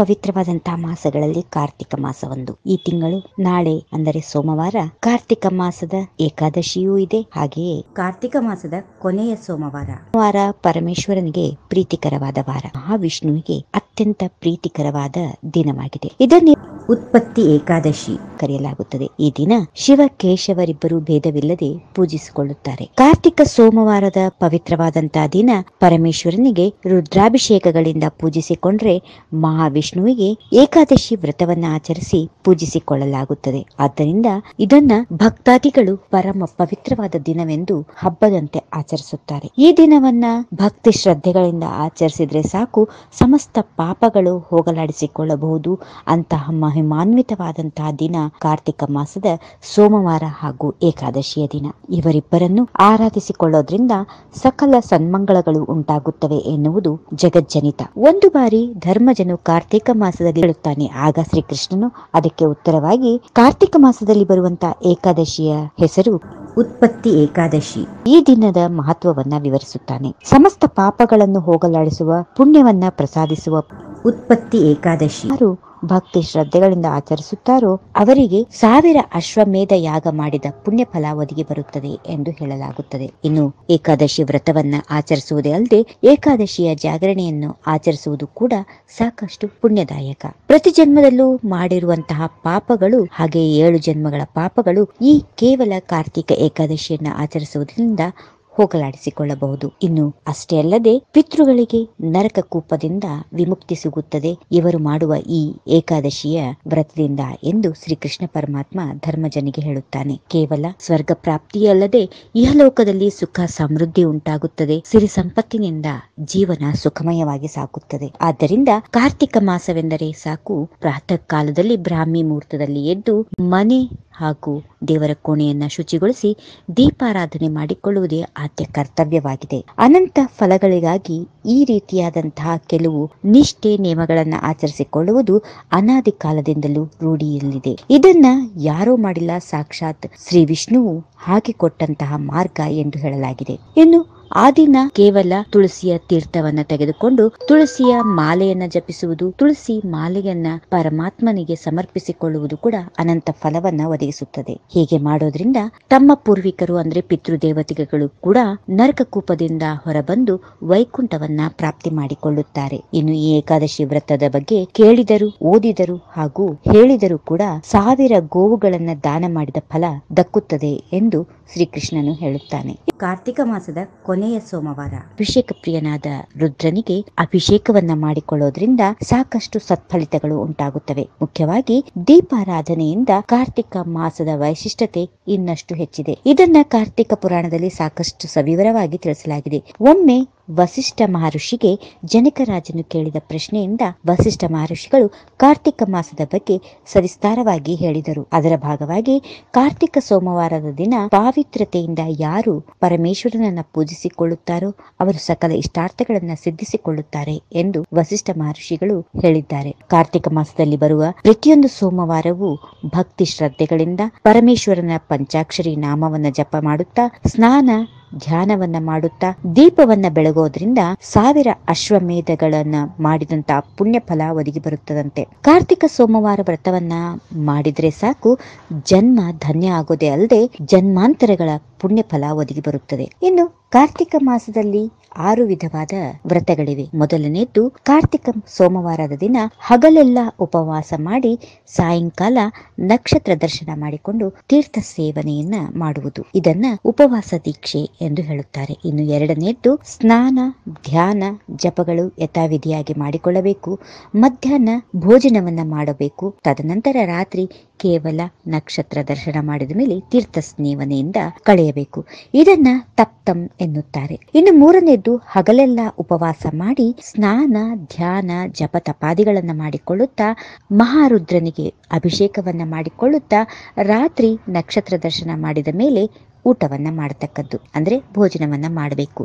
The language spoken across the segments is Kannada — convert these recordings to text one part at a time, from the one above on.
ಪವಿತ್ರವಾದಂತಹ ಮಾಸಗಳಲ್ಲಿ ಕಾರ್ತಿಕ ಮಾಸ ಒಂದು ಈ ತಿಂಗಳು ನಾಳೆ ಅಂದರೆ ಸೋಮವಾರ ಕಾರ್ತಿಕ ಮಾಸದ ಏಕಾದಶಿಯೂ ಇದೆ ಹಾಗೆಯೇ ಕಾರ್ತಿಕ ಮಾಸದ ಕೊನೆಯ ಸೋಮವಾರ ವಾರ ಪರಮೇಶ್ವರನಿಗೆ ಪ್ರೀತಿಕರವಾದ ವಾರ ಮಹಾವಿಷ್ಣುವಿಗೆ ಅತ್ಯಂತ ಪ್ರೀತಿಕರವಾದ ದಿನವಾಗಿದೆ ಇದನ್ನು ಉತ್ಪತ್ತಿ ಏಕಾದಶಿ ಕರೆಯಲಾಗುತ್ತದೆ ಈ ದಿನ ಶಿವ ಕೇಶವರಿಬ್ಬರು ಭೇದವಿಲ್ಲದೆ ಪೂಜಿಸಿಕೊಳ್ಳುತ್ತಾರೆ ಕಾರ್ತಿಕ ಸೋಮವಾರದ ಪವಿತ್ರವಾದಂತಹ ದಿನ ಪರಮೇಶ್ವರನಿಗೆ ರುದ್ರಾಭಿಷೇಕಗಳಿಂದ ಪೂಜಿಸಿಕೊಂಡ್ರೆ ಮಹಾವಿಷ್ಣುವಿಗೆ ಏಕಾದಶಿ ವ್ರತವನ್ನ ಆಚರಿಸಿ ಪೂಜಿಸಿಕೊಳ್ಳಲಾಗುತ್ತದೆ ಆದ್ದರಿಂದ ಇದನ್ನ ಭಕ್ತಾದಿಗಳು ಪರಮ ಪವಿತ್ರವಾದ ದಿನವೆಂದು ಹಬ್ಬದಂತೆ ಆಚರಿಸುತ್ತಾರೆ ಈ ದಿನವನ್ನ ಭಕ್ತಿ ಶ್ರದ್ಧೆಗಳಿಂದ ಆಚರಿಸಿದ್ರೆ ಸಾಕು ಸಮಸ್ತ ಪಾಪಗಳು ಹೋಗಲಾಡಿಸಿಕೊಳ್ಳಬಹುದು ಅಂತಹ ಮಹ ಮಹಿಮಾನ್ವಿತವಾದಂತಹ ದಿನ ಕಾರ್ತಿಕ ಮಾಸದ ಸೋಮವಾರ ಹಾಗೂ ಏಕಾದಶಿಯ ದಿನ ಇವರಿಬ್ಬರನ್ನು ಆರಾಧಿಸಿಕೊಳ್ಳೋದ್ರಿಂದ ಸಕಲ ಸನ್ಮಂಗಳಗಳು ಉಂಟಾಗುತ್ತವೆ ಎನ್ನುವುದು ಜಗಜ್ಜನಿತ ಒಂದು ಬಾರಿ ಧರ್ಮಜನು ಕಾರ್ತಿಕ ಮಾಸದಲ್ಲಿ ಹೇಳುತ್ತಾನೆ ಆಗ ಶ್ರೀಕೃಷ್ಣನು ಅದಕ್ಕೆ ಉತ್ತರವಾಗಿ ಕಾರ್ತಿಕ ಮಾಸದಲ್ಲಿ ಬರುವಂತಹ ಏಕಾದಶಿಯ ಹೆಸರು ಉತ್ಪತ್ತಿ ಏಕಾದಶಿ ಈ ದಿನದ ಮಹತ್ವವನ್ನ ವಿವರಿಸುತ್ತಾನೆ ಸಮಸ್ತ ಪಾಪಗಳನ್ನು ಹೋಗಲಾಡಿಸುವ ಪುಣ್ಯವನ್ನ ಪ್ರಸಾದಿಸುವ ಉತ್ಪತ್ತಿ ಏಕಾದಶಿ ಭಕ್ತಿ ಶ್ರದ್ಧೆಗಳಿಂದ ಆಚರಿಸುತ್ತಾರೋ ಅವರಿಗೆ ಸಾವಿರ ಅಶ್ವಮೇಧ ಯಾಗ ಮಾಡಿದ ಪುಣ್ಯ ಫಲ ಒದಗಿ ಬರುತ್ತದೆ ಎಂದು ಹೇಳಲಾಗುತ್ತದೆ ಇನ್ನು ಏಕಾದಶಿ ವ್ರತವನ್ನ ಆಚರಿಸುವುದೇ ಅಲ್ಲದೆ ಏಕಾದಶಿಯ ಜಾಗರಣೆಯನ್ನು ಆಚರಿಸುವುದು ಕೂಡ ಸಾಕಷ್ಟು ಪುಣ್ಯದಾಯಕ ಪ್ರತಿ ಜನ್ಮದಲ್ಲೂ ಮಾಡಿರುವಂತಹ ಪಾಪಗಳು ಹಾಗೆ ಏಳು ಜನ್ಮಗಳ ಪಾಪಗಳು ಈ ಕೇವಲ ಕಾರ್ತಿಕ ಏಕಾದಶಿಯನ್ನ ಆಚರಿಸುವುದರಿಂದ ಹೋಗಲಾಡಿಸಿಕೊಳ್ಳಬಹುದು ಇನ್ನು ಅಷ್ಟೇ ಅಲ್ಲದೆ ಪಿತೃಗಳಿಗೆ ನರಕ ಕೂಪದಿಂದ ವಿಮುಕ್ತಿ ಸಿಗುತ್ತದೆ ಇವರು ಮಾಡುವ ಈ ಏಕಾದಶಿಯ ವ್ರತದಿಂದ ಎಂದು ಶ್ರೀಕೃಷ್ಣ ಪರಮಾತ್ಮ ಧರ್ಮಜನಿಗೆ ಹೇಳುತ್ತಾನೆ ಕೇವಲ ಸ್ವರ್ಗ ಪ್ರಾಪ್ತಿಯಲ್ಲದೆ ಇಹಲೋಕದಲ್ಲಿ ಸುಖ ಸಮೃದ್ಧಿ ಉಂಟಾಗುತ್ತದೆ ಸಿರಿ ಸಂಪತ್ತಿನಿಂದ ಜೀವನ ಸುಖಮಯವಾಗಿ ಸಾಕುತ್ತದೆ ಆದ್ದರಿಂದ ಕಾರ್ತಿಕ ಮಾಸವೆಂದರೆ ಸಾಕು ಪ್ರಾತಃ ಕಾಲದಲ್ಲಿ ಬ್ರಾಹ್ಮಿ ಮುಹೂರ್ತದಲ್ಲಿ ಎದ್ದು ಮನೆ ಹಾಗೂ ದೇವರ ಕೋಣೆಯನ್ನ ಶುಚಿಗೊಳಿಸಿ ದೀಪಾರಾಧನೆ ಮಾಡಿಕೊಳ್ಳುವುದೇ ಆದ್ಯ ಕರ್ತವ್ಯವಾಗಿದೆ ಅನಂತ ಫಲಗಳಿಗಾಗಿ ಈ ರೀತಿಯಾದಂತಹ ಕೆಲವು ನಿಷ್ಠೆ ನಿಯಮಗಳನ್ನ ಆಚರಿಸಿಕೊಳ್ಳುವುದು ಅನಾದಿ ಕಾಲದಿಂದಲೂ ರೂಢಿಯಲ್ಲಿದೆ ಇದನ್ನ ಯಾರೂ ಮಾಡಿಲ್ಲ ಸಾಕ್ಷಾತ್ ಶ್ರೀ ವಿಷ್ಣುವು ಹಾಕಿಕೊಟ್ಟಂತಹ ಮಾರ್ಗ ಎಂದು ಹೇಳಲಾಗಿದೆ ಇನ್ನು ಆ ದಿನ ಕೇವಲ ತುಳಸಿಯ ತೀರ್ಥವನ್ನ ತೆಗೆದುಕೊಂಡು ತುಳಸಿಯ ಮಾಲೆಯನ್ನ ಜಪಿಸುವುದು ತುಳಸಿ ಮಾಲೆಯನ್ನ ಪರಮಾತ್ಮನಿಗೆ ಸಮರ್ಪಿಸಿಕೊಳ್ಳುವುದು ಕೂಡ ಅನಂತ ಫಲವನ್ನ ಒದಗಿಸುತ್ತದೆ ಹೀಗೆ ಮಾಡೋದ್ರಿಂದ ತಮ್ಮ ಪೂರ್ವಿಕರು ಅಂದ್ರೆ ಪಿತೃದೇವತೆಗಳು ಕೂಡ ನರ್ಕಕೂಪದಿಂದ ಹೊರಬಂದು ವೈಕುಂಠವನ್ನ ಪ್ರಾಪ್ತಿ ಮಾಡಿಕೊಳ್ಳುತ್ತಾರೆ ಇನ್ನು ಈ ಏಕಾದಶಿ ವ್ರತದ ಬಗ್ಗೆ ಕೇಳಿದರು ಓದಿದರು ಹಾಗೂ ಹೇಳಿದರೂ ಕೂಡ ಸಾವಿರ ಗೋವುಗಳನ್ನ ದಾನ ಮಾಡಿದ ಫಲ ದಕ್ಕುತ್ತದೆ ಎಂದು ಶ್ರೀಕೃಷ್ಣನು ಹೇಳುತ್ತಾನೆ ಕಾರ್ತಿಕ ಮಾಸದ ಕೊನೆಯ ಸೋಮವಾರ ಅಭಿಷೇಕ ಪ್ರಿಯನಾದ ರುದ್ರನಿಗೆ ಅಭಿಷೇಕವನ್ನ ಮಾಡಿಕೊಳ್ಳೋದ್ರಿಂದ ಸಾಕಷ್ಟು ಸತ್ಫಲಿತಗಳು ಉಂಟಾಗುತ್ತವೆ ಮುಖ್ಯವಾಗಿ ದೀಪಾರಾಧನೆಯಿಂದ ಕಾರ್ತಿಕ ಮಾಸದ ವೈಶಿಷ್ಟ್ಯತೆ ಇನ್ನಷ್ಟು ಹೆಚ್ಚಿದೆ ಇದನ್ನ ಕಾರ್ತಿಕ ಪುರಾಣದಲ್ಲಿ ಸಾಕಷ್ಟು ಸವಿವರವಾಗಿ ತಿಳಿಸಲಾಗಿದೆ ಒಮ್ಮೆ ವಸಿಷ್ಠ ಮಹರ್ಷಿಗೆ ಜನಕರಾಜನು ಕೇಳಿದ ಪ್ರಶ್ನೆಯಿಂದ ವಸಿಷ್ಠ ಮಹರ್ಷಿಗಳು ಕಾರ್ತಿಕ ಮಾಸದ ಬಗ್ಗೆ ಸವಿಸ್ತಾರವಾಗಿ ಹೇಳಿದರು ಅದರ ಭಾಗವಾಗಿ ಕಾರ್ತಿಕ ಸೋಮವಾರದ ದಿನ ಪಾವಿತ್ರತೆಯಿಂದ ಯಾರು ಪರಮೇಶ್ವರನನ್ನ ಪೂಜಿಸಿಕೊಳ್ಳುತ್ತಾರೋ ಅವರು ಸಕಲ ಇಷ್ಟಾರ್ಥಗಳನ್ನ ಸಿದ್ಧಿಸಿಕೊಳ್ಳುತ್ತಾರೆ ಎಂದು ವಸಿಷ್ಠ ಮಹರ್ಷಿಗಳು ಹೇಳಿದ್ದಾರೆ ಕಾರ್ತಿಕ ಮಾಸದಲ್ಲಿ ಬರುವ ಪ್ರತಿಯೊಂದು ಸೋಮವಾರವೂ ಭಕ್ತಿ ಶ್ರದ್ಧೆಗಳಿಂದ ಪರಮೇಶ್ವರನ ಪಂಚಾಕ್ಷರಿ ನಾಮವನ್ನ ಜಪ ಮಾಡುತ್ತಾ ಸ್ನಾನ ಧ್ಯಾನವನ್ನ ಮಾಡುತ್ತಾ ದೀಪವನ್ನ ಬೆಳಗೋದ್ರಿಂದ ಸಾವಿರ ಅಶ್ವಮೇಧಗಳನ್ನ ಮಾಡಿದಂತ ಪುಣ್ಯ ಫಲ ಒದಗಿ ಬರುತ್ತದಂತೆ ಕಾರ್ತಿಕ ಸೋಮವಾರ ವ್ರತವನ್ನ ಮಾಡಿದ್ರೆ ಸಾಕು ಜನ್ಮ ಧನ್ಯ ಆಗೋದೇ ಅಲ್ಲದೆ ಜನ್ಮಾಂತರಗಳ ಪುಣ್ಯ ಫಲ ಒದಗಿ ಬರುತ್ತದೆ ಇನ್ನು ಕಾರ್ತಿಕ ಮಾಸದಲ್ಲಿ ಆರು ವಿಧವಾದ ವ್ರತಗಳಿವೆ ಮೊದಲನೆಯದ್ದು ಕಾರ್ತಿಕ ಸೋಮವಾರದ ದಿನ ಹಗಲೆಲ್ಲ ಉಪವಾಸ ಮಾಡಿ ಸಾಯಂಕಾಲ ನಕ್ಷತ್ರ ದರ್ಶನ ಮಾಡಿಕೊಂಡು ತೀರ್ಥ ಸೇವನೆಯನ್ನ ಮಾಡುವುದು ಇದನ್ನ ಉಪವಾಸ ದೀಕ್ಷೆ ಎಂದು ಹೇಳುತ್ತಾರೆ ಇನ್ನು ಎರಡನೆಯದ್ದು ಸ್ನಾನ ಧ್ಯಾನ ಜಪಗಳು ಯಥಾವಿಧಿಯಾಗಿ ಮಾಡಿಕೊಳ್ಳಬೇಕು ಮಧ್ಯಾಹ್ನ ಭೋಜನವನ್ನ ಮಾಡಬೇಕು ತದನಂತರ ರಾತ್ರಿ ಕೇವಲ ನಕ್ಷತ್ರ ದರ್ಶನ ಮಾಡಿದ ಮೇಲೆ ತೀರ್ಥ ಸ್ನೇವನೆಯಿಂದ ಕಳೆಯಬೇಕು ಇದನ್ನ ತಪ್ತಂ ಎನ್ನುತ್ತಾರೆ ಇನ್ನು ಮೂರನೇದ್ದು ಹಗಲೆಲ್ಲ ಉಪವಾಸ ಮಾಡಿ ಸ್ನಾನ ಧ್ಯಾನ ಜಪ ತಪಾದಿಗಳನ್ನ ಮಾಡಿಕೊಳ್ಳುತ್ತಾ ಮಹಾರುದ್ರನಿಗೆ ಅಭಿಷೇಕವನ್ನ ಮಾಡಿಕೊಳ್ಳುತ್ತಾ ರಾತ್ರಿ ನಕ್ಷತ್ರ ದರ್ಶನ ಮಾಡಿದ ಮೇಲೆ ಊಟವನ್ನ ಮಾಡತಕ್ಕದ್ದು ಅಂದ್ರೆ ಭೋಜನವನ್ನ ಮಾಡಬೇಕು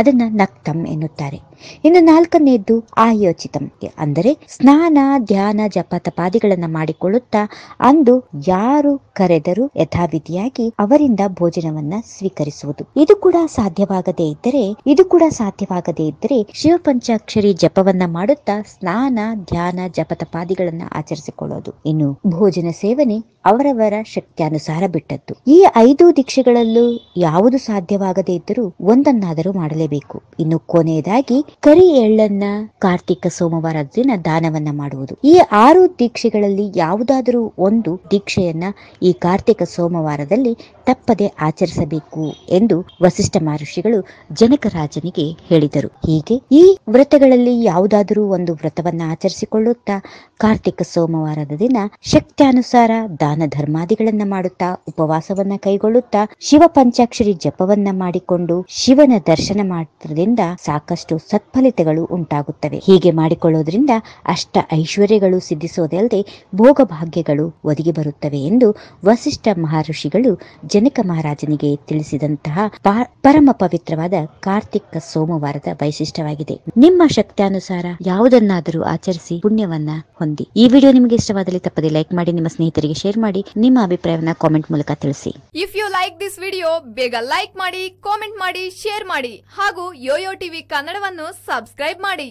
ಅದನ್ನ ನಕ್ತಂ ಎನ್ನುತ್ತಾರೆ ಇನ್ನು ನಾಲ್ಕನೆಯದ್ದು ಆಯೋಚಿತಂ ಅಂದರೆ ಸ್ನಾನ ಧ್ಯಾನ ಜಪ ತಪಾದಿಗಳನ್ನ ಮಾಡಿಕೊಳ್ಳುತ್ತಾ ಅಂದು ಯಾರು ಕರೆದರೂ ಯಥಾವಿಧಿಯಾಗಿ ಅವರಿಂದ ಭೋಜನವನ್ನ ಸ್ವೀಕರಿಸುವುದು ಇದು ಕೂಡ ಸಾಧ್ಯವಾಗದೇ ಇದ್ದರೆ ಇದು ಕೂಡ ಸಾಧ್ಯವಾಗದೇ ಇದ್ದರೆ ಶಿವಪಂಚಾಕ್ಷರಿ ಜಪವನ್ನ ಮಾಡುತ್ತಾ ಸ್ನಾನ ಧ್ಯಾನ ಜಪ ತಪಾದಿಗಳನ್ನ ಆಚರಿಸಿಕೊಳ್ಳೋದು ಇನ್ನು ಭೋಜನ ಸೇವನೆ ಅವರವರ ಶಕ್ತಿಯಾನುಸಾರ ಬಿಟ್ಟದ್ದು ಈ ಐದು ದೀಕ್ಷೆಗಳಲ್ಲೂ ಯಾವುದು ಸಾಧ್ಯವಾಗದೇ ಇದ್ದರೂ ಒಂದನ್ನಾದರೂ ಮಾಡಲೇಬೇಕು ಇನ್ನು ಕೊನೆಯದಾಗಿ ಕರಿ ಎಳ್ಳನ್ನ ಕಾರ್ತಿಕ ಸೋಮವಾರದ ದಿನ ದಾನವನ್ನ ಮಾಡುವುದು ಈ ಆರು ದೀಕ್ಷೆಗಳಲ್ಲಿ ಯಾವುದಾದರೂ ಒಂದು ದೀಕ್ಷೆಯನ್ನ ಈ ಕಾರ್ತಿಕ ಸೋಮವಾರದಲ್ಲಿ ತಪ್ಪದೆ ಆಚರಿಸಬೇಕು ಎಂದು ವಸಿಷ್ಠ ಮಹರ್ಷಿಗಳು ಜನಕರಾಜನಿಗೆ ಹೇಳಿದರು ಹೀಗೆ ಈ ವ್ರತಗಳಲ್ಲಿ ಯಾವುದಾದರೂ ಒಂದು ವ್ರತವನ್ನ ಆಚರಿಸಿಕೊಳ್ಳುತ್ತಾ ಕಾರ್ತಿಕ ಸೋಮವಾರದ ದಿನ ಶಕ್ತ್ಯಾನುಸಾರ ದಾನ ಧರ್ಮಾದಿಗಳನ್ನ ಮಾಡುತ್ತಾ ಉಪವಾಸವನ್ನ ಕೈಗೊಳ್ಳುತ್ತಾ ಶಿವ ಪಂಚಾಕ್ಷರಿ ಜಪವನ್ನ ಮಾಡಿಕೊಂಡು ಶಿವನ ದರ್ಶನ ಮಾಡುವುದರಿಂದ ಸಾಕಷ್ಟು ಸತ್ಫಲಿತಗಳು ಉಂಟಾಗುತ್ತವೆ ಹೀಗೆ ಮಾಡಿಕೊಳ್ಳೋದ್ರಿಂದ ಅಷ್ಟ ಐಶ್ವರ್ಯಗಳು ಭೋಗ ಭೋಗಭಾಗ್ಯಗಳು ಒದಗಿ ಬರುತ್ತವೆ ಎಂದು ವಸಿಷ್ಠ ಮಹರ್ಷಿಗಳು ಜನಕ ಮಹಾರಾಜನಿಗೆ ತಿಳಿಸಿದಂತಹ ಪರಮ ಪವಿತ್ರವಾದ ಕಾರ್ತಿಕ ಸೋಮವಾರದ ವೈಶಿಷ್ಟ್ಯವಾಗಿದೆ ನಿಮ್ಮ ಶಕ್ತಿಯಾನುಸಾರ ಯಾವುದನ್ನಾದರೂ ಆಚರಿಸಿ ಪುಣ್ಯವನ್ನ ಹೊಂದಿ ಈ ವಿಡಿಯೋ ನಿಮಗೆ ಇಷ್ಟವಾದಲ್ಲಿ ತಪ್ಪದೆ ಲೈಕ್ ಮಾಡಿ ನಿಮ್ಮ ಸ್ನೇಹಿತರಿಗೆ ಶೇರ್ ಮಾಡಿ ನಿಮ್ಮ ಅಭಿಪ್ರಾಯವನ್ನ ಕಾಮೆಂಟ್ ಮೂಲಕ ತಿಳಿಸಿ if you like this video ಬೇಗ ಲೈಕ್ ಮಾಡಿ ಕಾಮೆಂಟ್ ಮಾಡಿ ಶೇರ್ ಮಾಡಿ ಹಾಗೂ ಯೋಯೋ ಟಿವಿ ಕನ್ನಡವನ್ನು ಸಬ್ಸ್ಕ್ರೈಬ್ ಮಾಡಿ